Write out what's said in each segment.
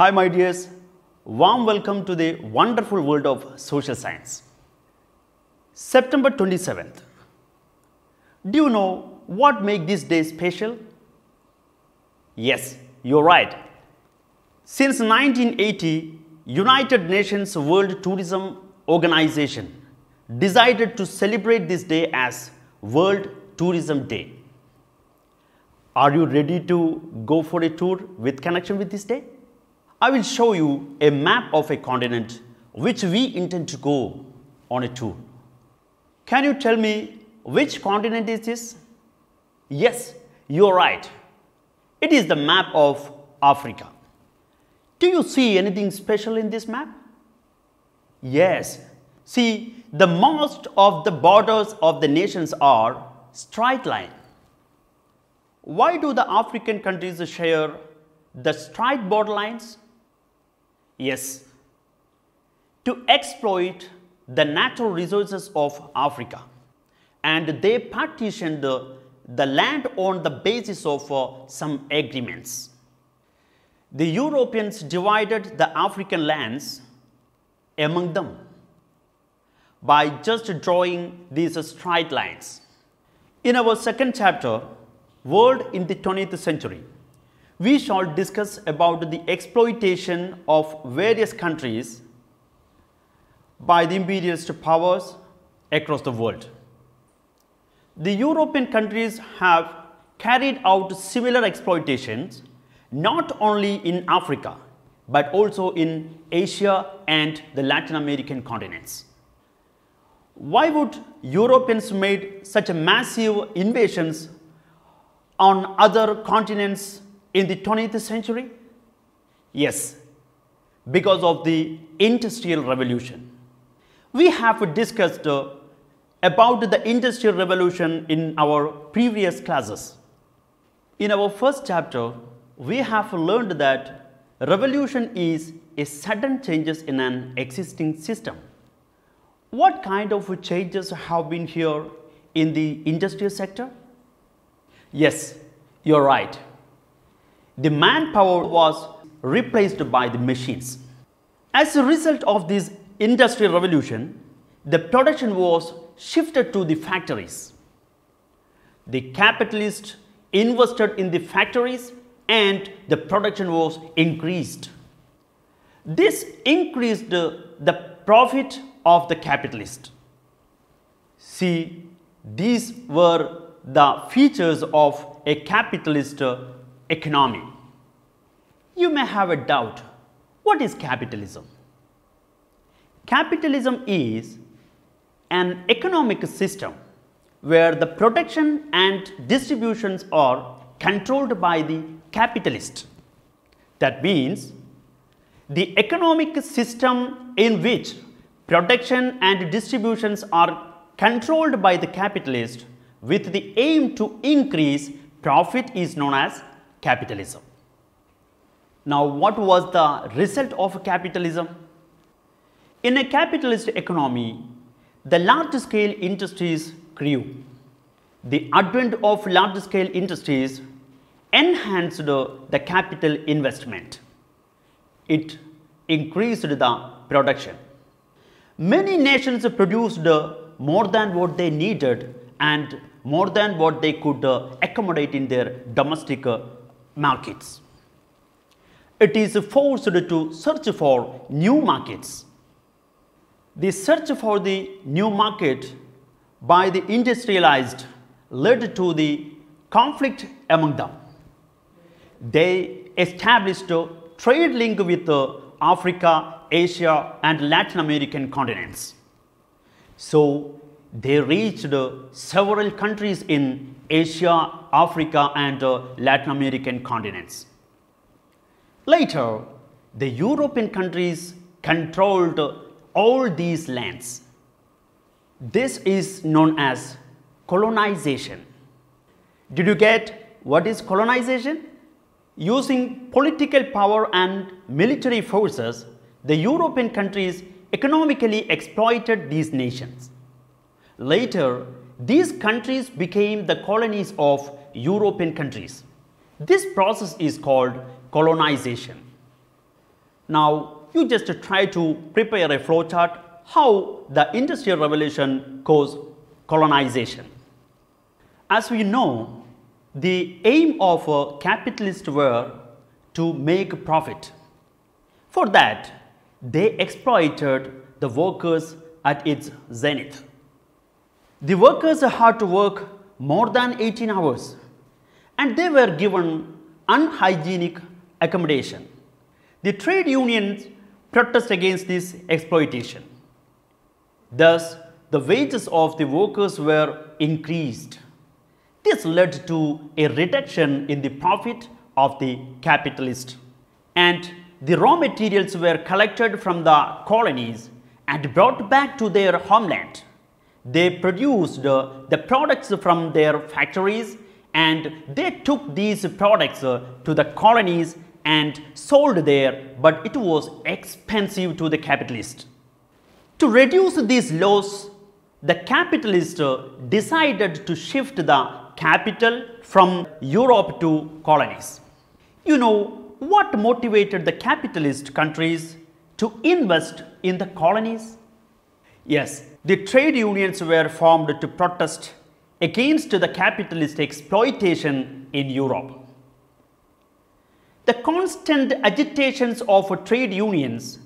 Hi my dears, warm welcome to the wonderful world of social science. September 27th. Do you know what makes this day special? Yes, you're right. Since 1980, United Nations World Tourism Organization decided to celebrate this day as World Tourism Day. Are you ready to go for a tour with connection with this day? I will show you a map of a continent which we intend to go on a tour. Can you tell me which continent is this? Yes, you are right. It is the map of Africa. Do you see anything special in this map? Yes. See, the most of the borders of the nations are straight line. Why do the African countries share the straight border lines? Yes, to exploit the natural resources of Africa and they partitioned the, land on the basis of uh, some agreements. The Europeans divided the African lands among them by just drawing these straight lines. In our second chapter, World in the 20th Century, we shall discuss about the exploitation of various countries by the imperialist powers across the world. The European countries have carried out similar exploitations not only in Africa but also in Asia and the Latin American continents. Why would Europeans made such massive invasions on other continents in the 20th century? Yes, because of the Industrial Revolution. We have discussed uh, about the Industrial Revolution in our previous classes. In our first chapter, we have learned that revolution is a sudden changes in an existing system. What kind of changes have been here in the industrial sector? Yes, you're right. The manpower was replaced by the machines. As a result of this industrial revolution, the production was shifted to the factories. The capitalists invested in the factories and the production was increased. This increased the profit of the capitalist. See, these were the features of a capitalist economy. You may have a doubt, what is capitalism? Capitalism is an economic system where the production and distributions are controlled by the capitalist. That means the economic system in which production and distributions are controlled by the capitalist with the aim to increase profit is known as capitalism. Now, what was the result of capitalism? In a capitalist economy, the large-scale industries grew. The advent of large-scale industries enhanced the capital investment. It increased the production. Many nations produced more than what they needed and more than what they could accommodate in their domestic markets. It is forced to search for new markets. The search for the new market by the industrialized led to the conflict among them. They established a trade link with Africa, Asia and Latin American continents. So they reached several countries in Asia, Africa and uh, Latin American continents. Later, the European countries controlled all these lands. This is known as colonization. Did you get what is colonization? Using political power and military forces, the European countries economically exploited these nations. Later, these countries became the colonies of European countries. This process is called colonization. Now, you just try to prepare a flowchart how the Industrial Revolution caused colonization. As we know, the aim of a capitalist were to make profit. For that, they exploited the workers at its zenith. The workers had to work more than 18 hours and they were given unhygienic accommodation. The trade unions protest against this exploitation. Thus, the wages of the workers were increased. This led to a reduction in the profit of the capitalist and the raw materials were collected from the colonies and brought back to their homeland. They produced the products from their factories and they took these products uh, to the colonies and sold there but it was expensive to the capitalist. To reduce these loss, the capitalist uh, decided to shift the capital from Europe to colonies. You know what motivated the capitalist countries to invest in the colonies? Yes, the trade unions were formed to protest against the capitalist exploitation in Europe. The constant agitations of trade unions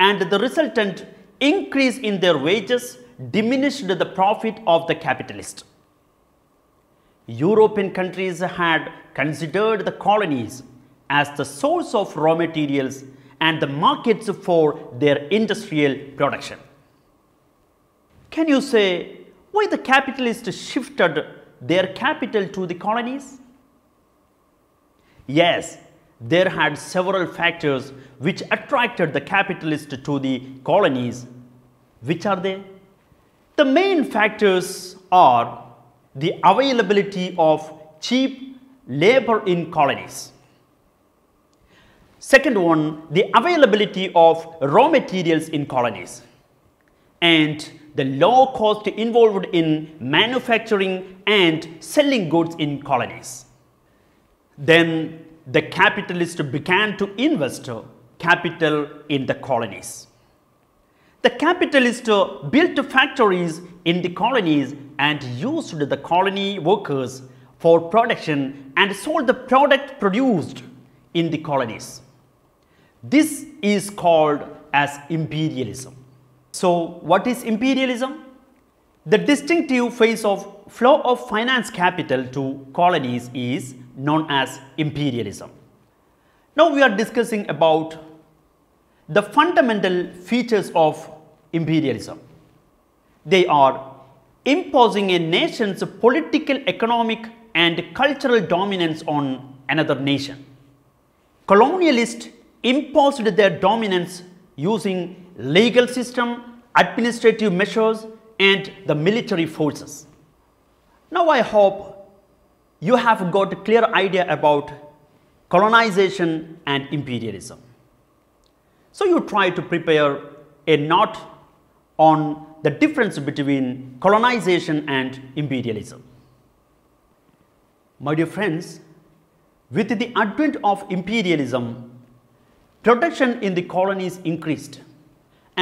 and the resultant increase in their wages diminished the profit of the capitalist. European countries had considered the colonies as the source of raw materials and the markets for their industrial production. Can you say why the capitalists shifted their capital to the colonies? Yes, there had several factors which attracted the capitalists to the colonies. Which are they? The main factors are the availability of cheap labor in colonies. Second one, the availability of raw materials in colonies. And the low cost involved in manufacturing and selling goods in colonies. Then the capitalist began to invest capital in the colonies. The capitalist built factories in the colonies and used the colony workers for production and sold the product produced in the colonies. This is called as imperialism. So what is imperialism? The distinctive phase of flow of finance capital to colonies is known as imperialism. Now we are discussing about the fundamental features of imperialism. They are imposing a nation's political, economic and cultural dominance on another nation. Colonialists imposed their dominance using legal system, administrative measures, and the military forces. Now I hope you have got a clear idea about colonization and imperialism. So you try to prepare a note on the difference between colonization and imperialism. My dear friends, with the advent of imperialism, protection in the colonies increased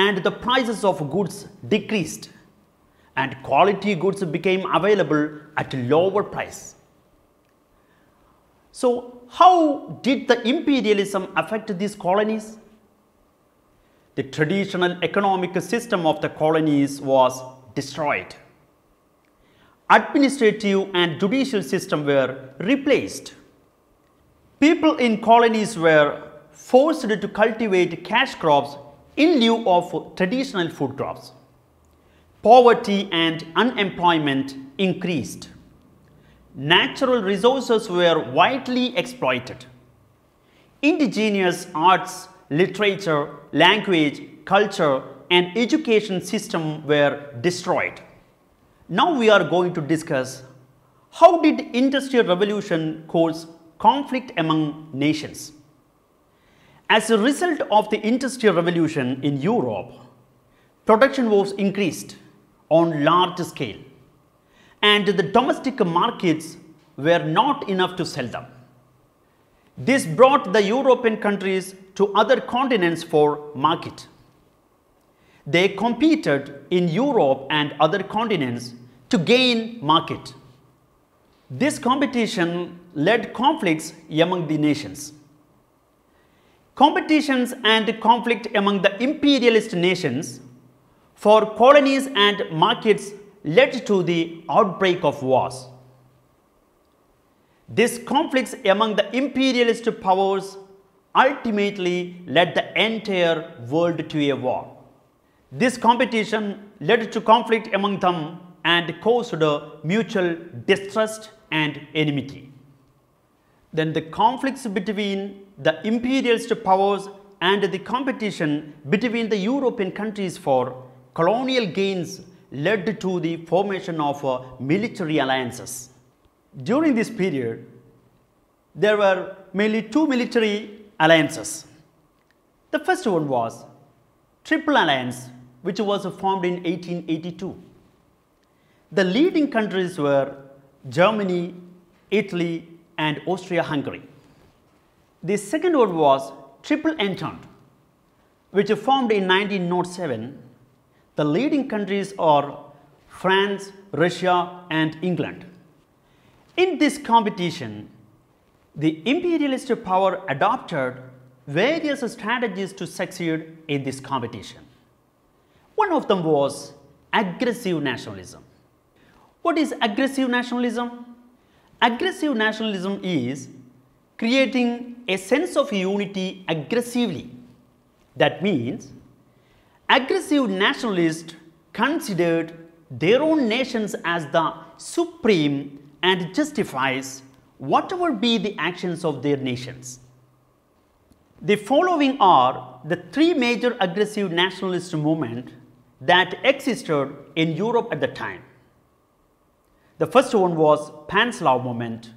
and the prices of goods decreased and quality goods became available at lower price. So how did the imperialism affect these colonies? The traditional economic system of the colonies was destroyed. Administrative and judicial system were replaced. People in colonies were forced to cultivate cash crops in lieu of traditional food crops. Poverty and unemployment increased. Natural resources were widely exploited. Indigenous arts, literature, language, culture and education system were destroyed. Now we are going to discuss how did industrial revolution cause conflict among nations. As a result of the Industrial Revolution in Europe, production was increased on large scale and the domestic markets were not enough to sell them. This brought the European countries to other continents for market. They competed in Europe and other continents to gain market. This competition led conflicts among the nations. Competitions and conflict among the imperialist nations for colonies and markets led to the outbreak of wars. These conflicts among the imperialist powers ultimately led the entire world to a war. This competition led to conflict among them and caused mutual distrust and enmity then the conflicts between the imperialist powers and the competition between the European countries for colonial gains led to the formation of uh, military alliances. During this period, there were mainly two military alliances. The first one was Triple Alliance, which was formed in 1882. The leading countries were Germany, Italy and Austria-Hungary. The second one was Triple Entente, which formed in 1907. The leading countries are France, Russia and England. In this competition, the imperialist power adopted various strategies to succeed in this competition. One of them was aggressive nationalism. What is aggressive nationalism? Aggressive nationalism is creating a sense of unity aggressively. That means aggressive nationalists considered their own nations as the supreme and justifies whatever be the actions of their nations. The following are the three major aggressive nationalist movements that existed in Europe at the time. The first one was Pan-Slav movement,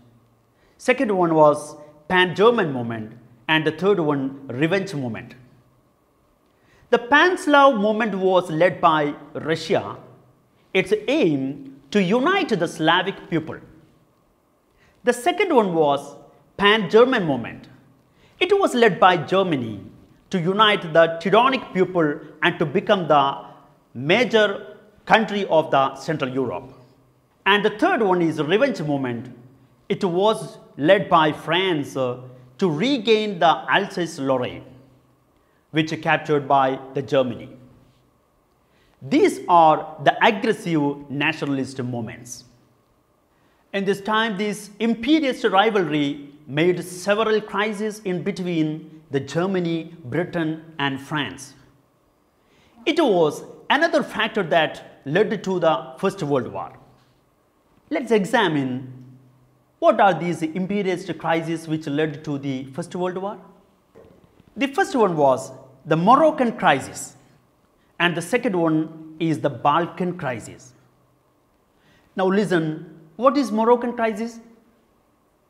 second one was Pan-German movement and the third one revenge movement. The Pan-Slav movement was led by Russia. Its aim to unite the Slavic people. The second one was Pan-German movement. It was led by Germany to unite the Teutonic people and to become the major country of the Central Europe. And the third one is revenge movement. It was led by France uh, to regain the Alsace-Lorraine, which captured by the Germany. These are the aggressive nationalist movements. In this time, this imperialist rivalry made several crises in between the Germany, Britain and France. It was another factor that led to the First World War. Let's examine what are these imperialist crises which led to the First World War. The first one was the Moroccan crisis and the second one is the Balkan crisis. Now listen, what is Moroccan crisis?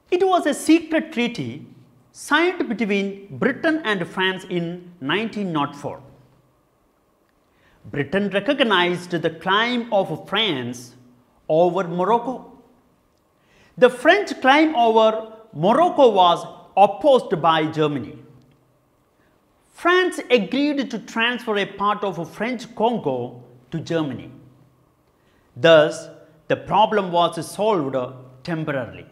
It was a secret treaty signed between Britain and France in 1904. Britain recognized the claim of France over Morocco. The French claim over Morocco was opposed by Germany. France agreed to transfer a part of French Congo to Germany. Thus, the problem was solved temporarily.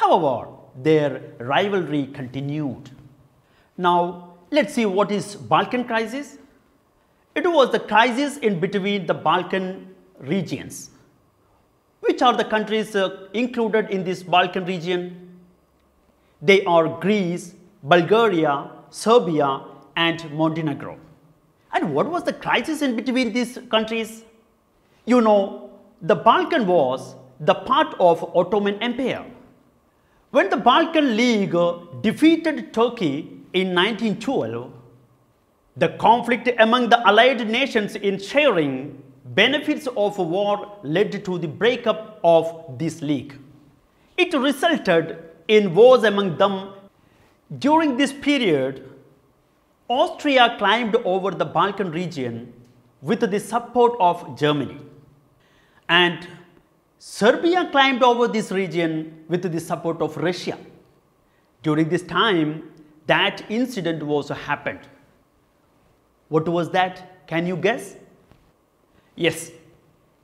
However, their rivalry continued. Now, let's see what is Balkan crisis. It was the crisis in between the Balkan regions. Which are the countries uh, included in this Balkan region? They are Greece, Bulgaria, Serbia and Montenegro. And what was the crisis in between these countries? You know, the Balkan was the part of Ottoman Empire. When the Balkan League uh, defeated Turkey in 1912, the conflict among the allied nations in sharing benefits of war led to the breakup of this league. It resulted in wars among them. During this period, Austria climbed over the Balkan region with the support of Germany. And Serbia climbed over this region with the support of Russia. During this time, that incident also happened. What was that? Can you guess? Yes,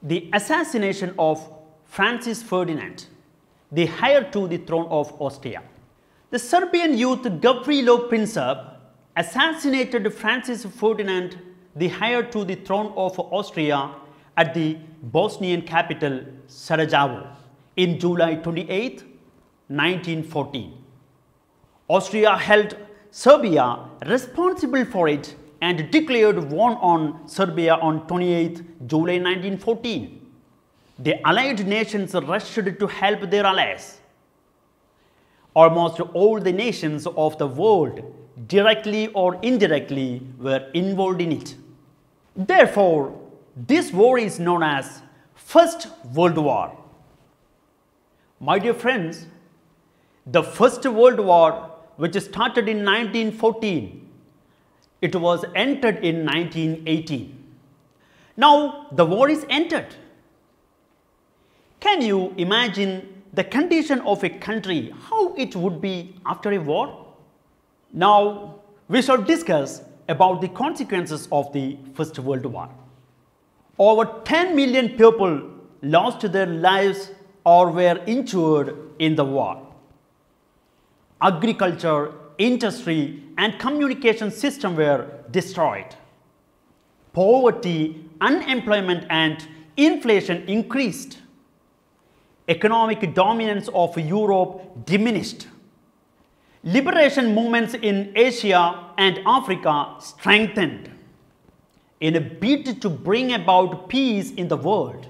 the assassination of Francis Ferdinand, the heir to the throne of Austria. The Serbian youth Gavrilo Princip assassinated Francis Ferdinand, the heir to the throne of Austria, at the Bosnian capital Sarajevo in July 28, 1914. Austria held Serbia responsible for it and declared war on Serbia on 28 July 1914. The Allied nations rushed to help their allies. Almost all the nations of the world, directly or indirectly, were involved in it. Therefore, this war is known as First World War. My dear friends, the First World War, which started in 1914, it was entered in 1918. Now the war is entered. Can you imagine the condition of a country, how it would be after a war? Now we shall discuss about the consequences of the First World War. Over 10 million people lost their lives or were injured in the war. Agriculture industry and communication system were destroyed. Poverty, unemployment and inflation increased. Economic dominance of Europe diminished. Liberation movements in Asia and Africa strengthened. In a bid to bring about peace in the world,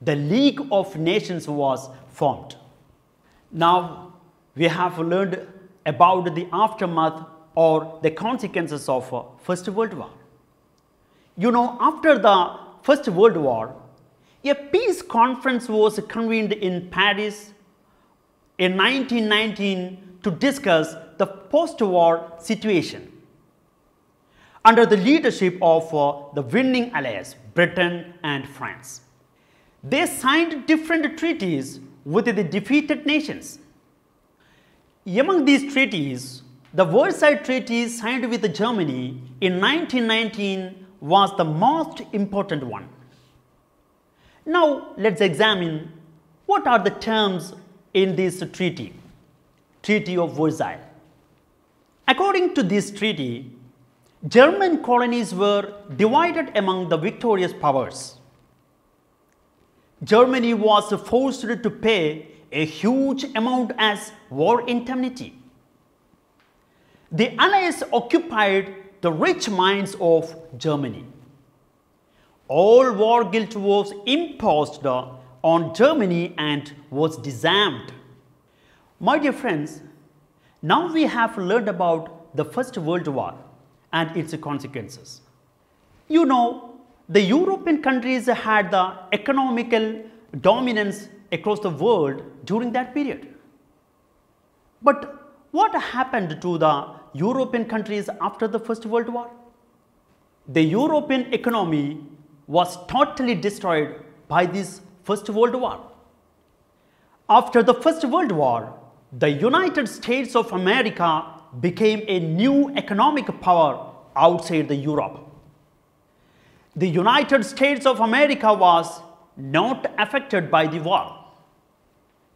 the League of Nations was formed. Now, we have learned about the aftermath or the consequences of uh, First World War. You know, after the First World War, a peace conference was convened in Paris in 1919 to discuss the post-war situation. Under the leadership of uh, the winning allies, Britain and France. They signed different treaties with the defeated nations. Among these treaties, the Versailles Treaty signed with Germany in 1919 was the most important one. Now let's examine what are the terms in this treaty, Treaty of Versailles. According to this treaty, German colonies were divided among the victorious powers. Germany was forced to pay a huge amount as war indemnity. The Allies occupied the rich mines of Germany. All war guilt was imposed on Germany and was disarmed. My dear friends, now we have learned about the First World War and its consequences. You know, the European countries had the economical dominance across the world during that period. But what happened to the European countries after the First World War? The European economy was totally destroyed by this First World War. After the First World War, the United States of America became a new economic power outside the Europe. The United States of America was not affected by the war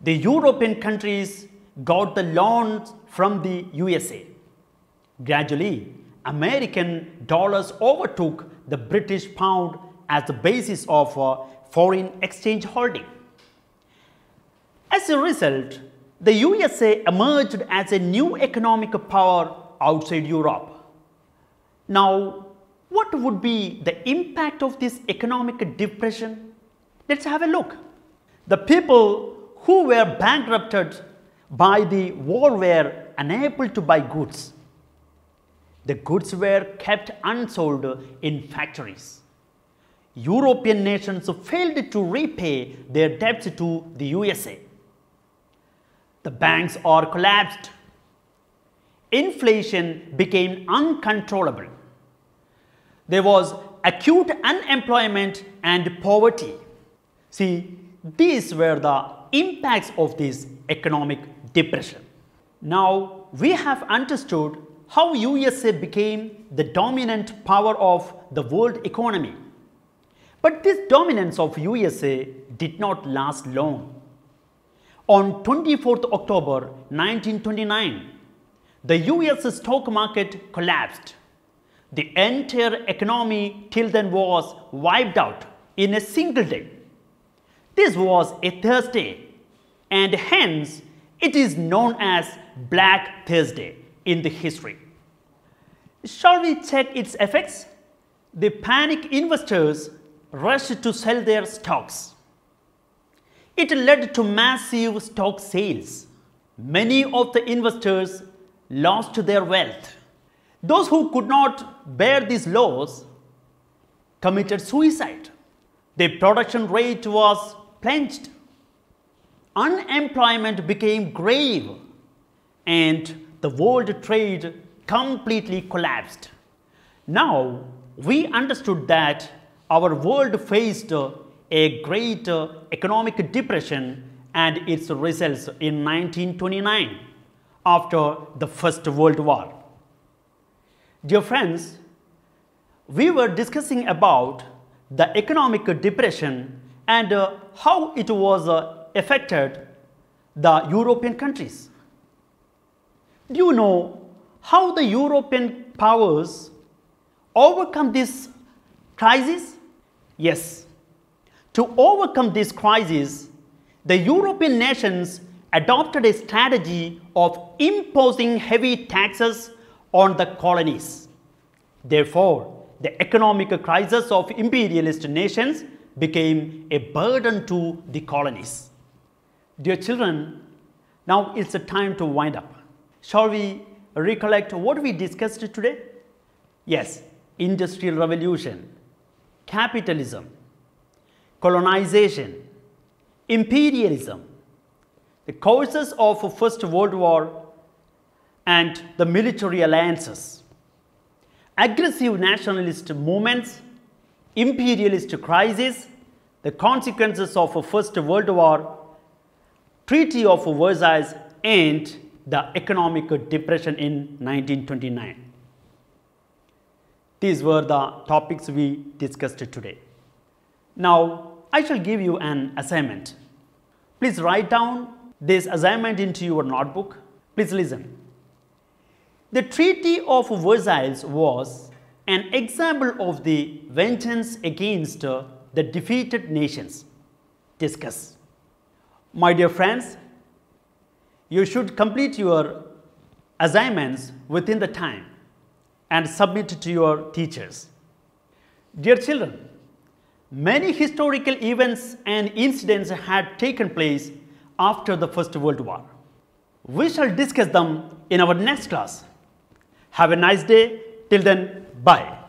the European countries got the loans from the USA. Gradually, American dollars overtook the British pound as the basis of uh, foreign exchange holding. As a result, the USA emerged as a new economic power outside Europe. Now, what would be the impact of this economic depression? Let's have a look. The people who were bankrupted by the war were unable to buy goods. The goods were kept unsold in factories. European nations failed to repay their debts to the USA. The banks are collapsed. Inflation became uncontrollable. There was acute unemployment and poverty. See, these were the impacts of this economic depression. Now, we have understood how USA became the dominant power of the world economy. But this dominance of USA did not last long. On 24th October 1929, the US stock market collapsed. The entire economy till then was wiped out in a single day. This was a Thursday and hence it is known as Black Thursday in the history. Shall we check its effects? The panic investors rushed to sell their stocks. It led to massive stock sales. Many of the investors lost their wealth. Those who could not bear these loss committed suicide. The production rate was plunged. Unemployment became grave and the world trade completely collapsed. Now we understood that our world faced a great economic depression and its results in 1929 after the First World War. Dear friends, we were discussing about the economic depression and uh, how it was uh, affected the European countries. Do you know how the European powers overcome this crisis? Yes. To overcome this crisis, the European nations adopted a strategy of imposing heavy taxes on the colonies. Therefore, the economic crisis of imperialist nations became a burden to the colonies. Dear children, now it's the time to wind up. Shall we recollect what we discussed today? Yes, industrial revolution, capitalism, colonization, imperialism, the causes of First World War and the military alliances, aggressive nationalist movements imperialist crisis, the consequences of a First World War, Treaty of Versailles and the economic depression in 1929. These were the topics we discussed today. Now, I shall give you an assignment. Please write down this assignment into your notebook. Please listen. The Treaty of Versailles was an example of the vengeance against uh, the defeated nations. Discuss. My dear friends, you should complete your assignments within the time and submit to your teachers. Dear children, many historical events and incidents had taken place after the First World War. We shall discuss them in our next class. Have a nice day. Till then, Bye.